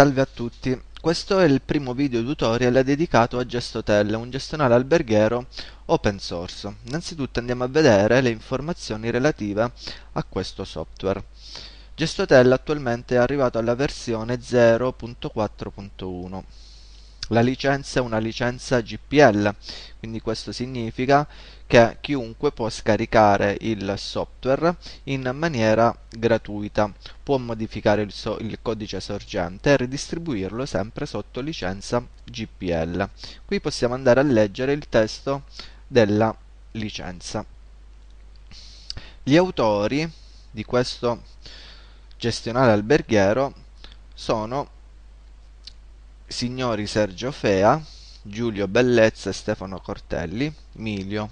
Salve a tutti, questo è il primo video tutorial dedicato a Gestotel, un gestionale alberghiero open source. Innanzitutto andiamo a vedere le informazioni relative a questo software. Gestotel attualmente è arrivato alla versione 0.4.1. La licenza è una licenza GPL, quindi questo significa che chiunque può scaricare il software in maniera gratuita, può modificare il, so il codice sorgente e ridistribuirlo sempre sotto licenza GPL. Qui possiamo andare a leggere il testo della licenza. Gli autori di questo gestionale alberghiero sono signori Sergio Fea, Giulio Bellezza e Stefano Cortelli, Milio.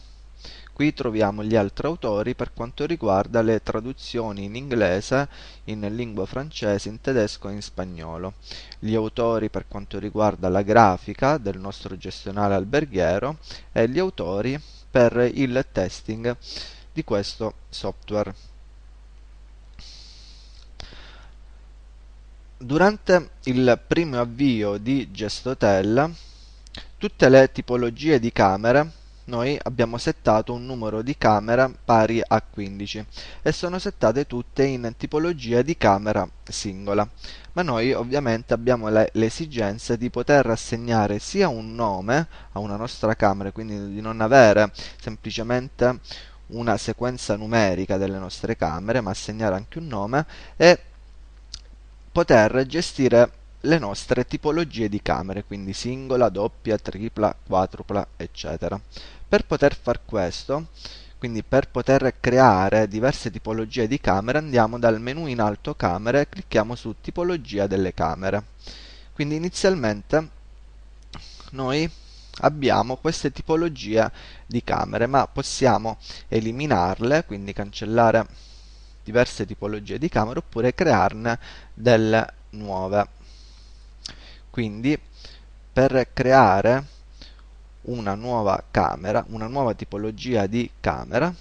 Qui troviamo gli altri autori per quanto riguarda le traduzioni in inglese, in lingua francese, in tedesco e in spagnolo. Gli autori per quanto riguarda la grafica del nostro gestionale alberghiero e gli autori per il testing di questo software. Durante il primo avvio di GestoTel, tutte le tipologie di camere, noi abbiamo settato un numero di camera pari a 15 e sono settate tutte in tipologia di camera singola. Ma noi ovviamente abbiamo l'esigenza di poter assegnare sia un nome a una nostra camera, quindi di non avere semplicemente una sequenza numerica delle nostre camere, ma assegnare anche un nome e poter gestire le nostre tipologie di camere, quindi singola, doppia, tripla, quadrupla, eccetera. Per poter far questo, quindi per poter creare diverse tipologie di camere, andiamo dal menu in alto camere e clicchiamo su tipologia delle camere. Quindi inizialmente noi abbiamo queste tipologie di camere, ma possiamo eliminarle, quindi cancellare diverse tipologie di camere oppure crearne delle nuove. Quindi per creare una nuova camera, una nuova tipologia di camera,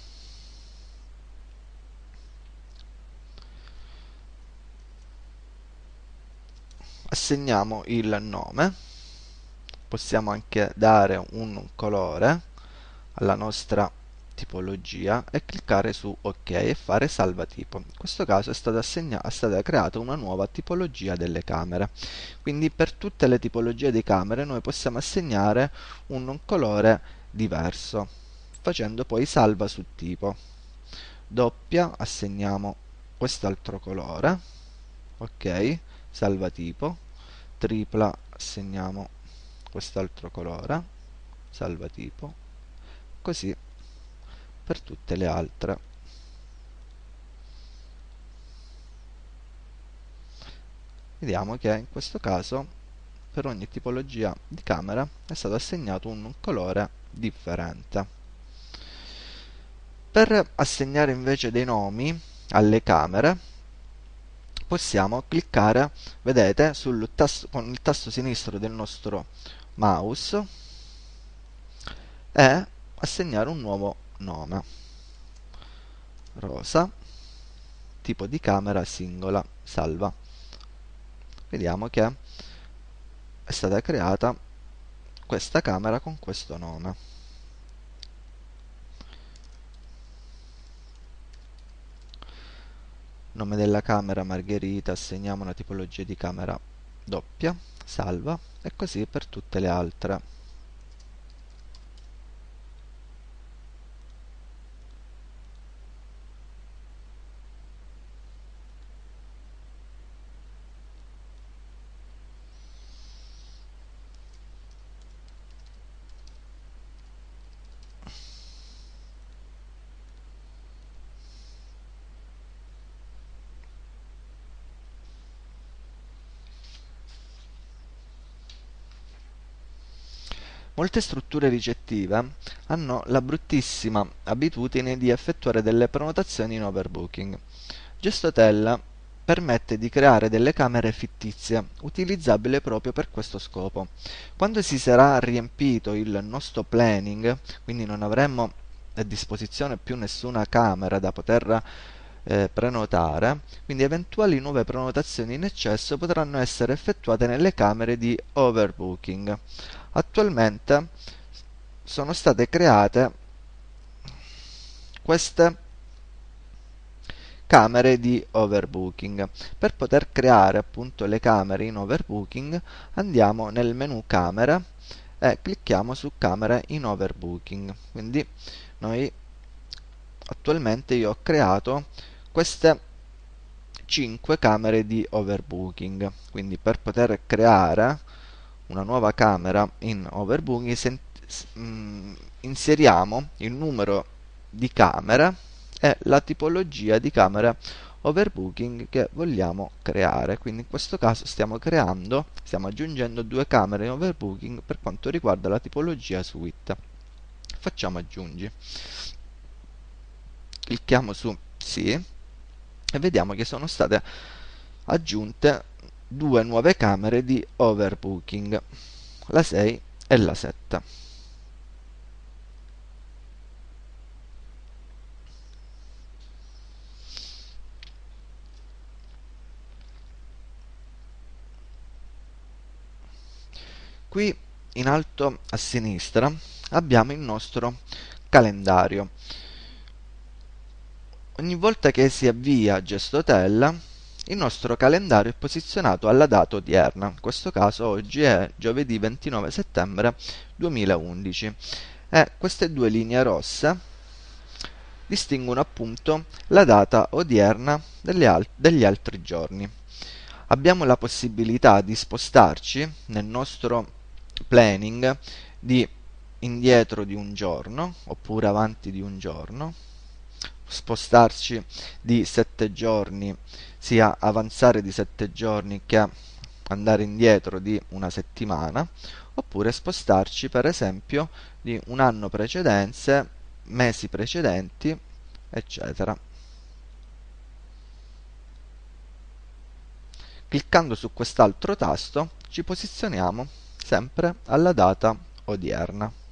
assegniamo il nome, possiamo anche dare un colore alla nostra tipologia e cliccare su ok e fare salva tipo in questo caso è stata, è stata creata una nuova tipologia delle camere quindi per tutte le tipologie di camere noi possiamo assegnare un, un colore diverso facendo poi salva su tipo doppia assegniamo quest'altro colore ok salva tipo tripla assegniamo quest'altro colore salva tipo così per tutte le altre vediamo che in questo caso per ogni tipologia di camera è stato assegnato un colore differente per assegnare invece dei nomi alle camere possiamo cliccare vedete tasto, con il tasto sinistro del nostro mouse e assegnare un nuovo nome rosa tipo di camera singola salva vediamo che è stata creata questa camera con questo nome nome della camera margherita assegniamo una tipologia di camera doppia salva e così per tutte le altre Molte strutture ricettive hanno la bruttissima abitudine di effettuare delle prenotazioni in overbooking. Gestotella permette di creare delle camere fittizie, utilizzabili proprio per questo scopo. Quando si sarà riempito il nostro planning, quindi non avremo a disposizione più nessuna camera da poter eh, prenotare, quindi eventuali nuove prenotazioni in eccesso potranno essere effettuate nelle camere di overbooking attualmente sono state create queste camere di overbooking per poter creare appunto le camere in overbooking andiamo nel menu camera e clicchiamo su camere in overbooking quindi noi attualmente io ho creato queste 5 camere di overbooking quindi per poter creare una nuova camera in overbooking mm, inseriamo il numero di camera e la tipologia di camera overbooking che vogliamo creare quindi in questo caso stiamo creando stiamo aggiungendo due camere in overbooking per quanto riguarda la tipologia suite facciamo aggiungi clicchiamo su sì e vediamo che sono state aggiunte due nuove camere di overbooking, la 6 e la 7. Qui in alto a sinistra abbiamo il nostro calendario. Ogni volta che si avvia Gestotel il nostro calendario è posizionato alla data odierna, in questo caso oggi è giovedì 29 settembre 2011 e eh, queste due linee rosse distinguono appunto la data odierna al degli altri giorni. Abbiamo la possibilità di spostarci nel nostro planning di indietro di un giorno oppure avanti di un giorno spostarci di 7 giorni, sia avanzare di 7 giorni che andare indietro di una settimana, oppure spostarci per esempio di un anno precedente, mesi precedenti, eccetera. Cliccando su quest'altro tasto ci posizioniamo sempre alla data odierna.